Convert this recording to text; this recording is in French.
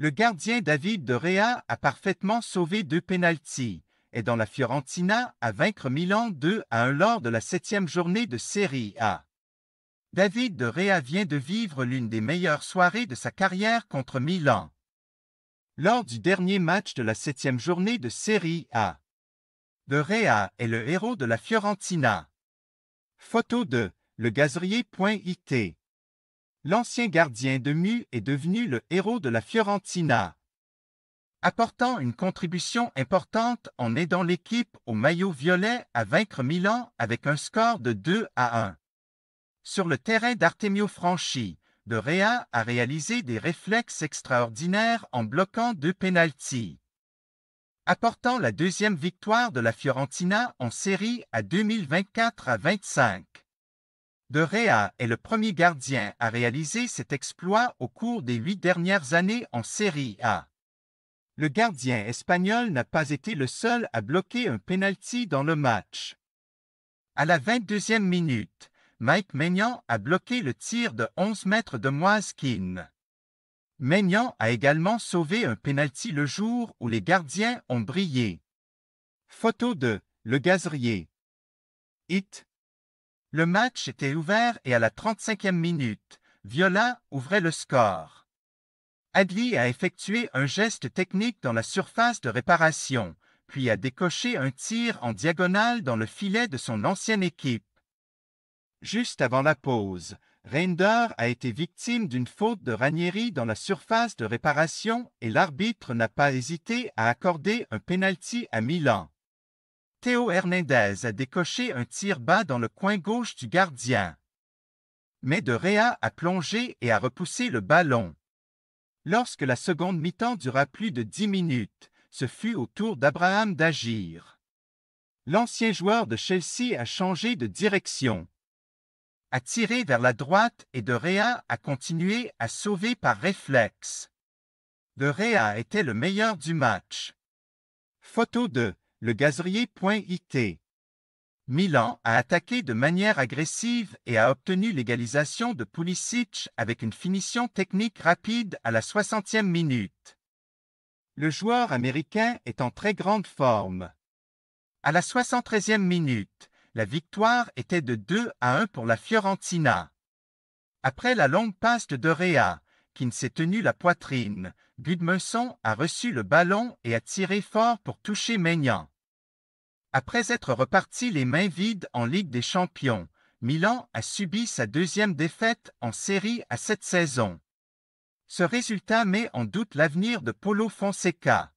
Le gardien David de Réa a parfaitement sauvé deux et dans la Fiorentina à vaincre Milan 2 à 1 lors de la septième journée de Série A. David de Réa vient de vivre l'une des meilleures soirées de sa carrière contre Milan. Lors du dernier match de la septième journée de Série A, de Réa est le héros de la Fiorentina. Photo de gazerier.it l'ancien gardien de Mu est devenu le héros de la Fiorentina. Apportant une contribution importante en aidant l'équipe au maillot violet à vaincre Milan avec un score de 2 à 1. Sur le terrain d'Artemio Franchi, de Rea a réalisé des réflexes extraordinaires en bloquant deux pénalties. Apportant la deuxième victoire de la Fiorentina en série à 2024 à 25. De Réa est le premier gardien à réaliser cet exploit au cours des huit dernières années en Série A. Le gardien espagnol n'a pas été le seul à bloquer un penalty dans le match. À la 22e minute, Mike Maignan a bloqué le tir de 11 mètres de Moiskin. Maignan a également sauvé un penalty le jour où les gardiens ont brillé. Photo de Le Gazerier. Hit. Le match était ouvert et à la 35e minute, Viola ouvrait le score. Adli a effectué un geste technique dans la surface de réparation, puis a décoché un tir en diagonale dans le filet de son ancienne équipe. Juste avant la pause, Reinder a été victime d'une faute de Ranieri dans la surface de réparation et l'arbitre n'a pas hésité à accorder un pénalty à Milan. Théo Hernandez a décoché un tir bas dans le coin gauche du gardien. Mais De Réa a plongé et a repoussé le ballon. Lorsque la seconde mi-temps dura plus de dix minutes, ce fut au tour d'Abraham d'agir. L'ancien joueur de Chelsea a changé de direction. A tiré vers la droite et De Réa a continué à sauver par réflexe. De Réa était le meilleur du match. Photo 2 le Milan a attaqué de manière agressive et a obtenu l'égalisation de Pulisic avec une finition technique rapide à la 60e minute. Le joueur américain est en très grande forme. À la 73e minute, la victoire était de 2 à 1 pour la Fiorentina. Après la longue passe de Dorea, qui ne s'est tenue la poitrine, Gudmundsson a reçu le ballon et a tiré fort pour toucher Maignan. Après être reparti les mains vides en Ligue des champions, Milan a subi sa deuxième défaite en série à cette saison. Ce résultat met en doute l'avenir de Polo Fonseca.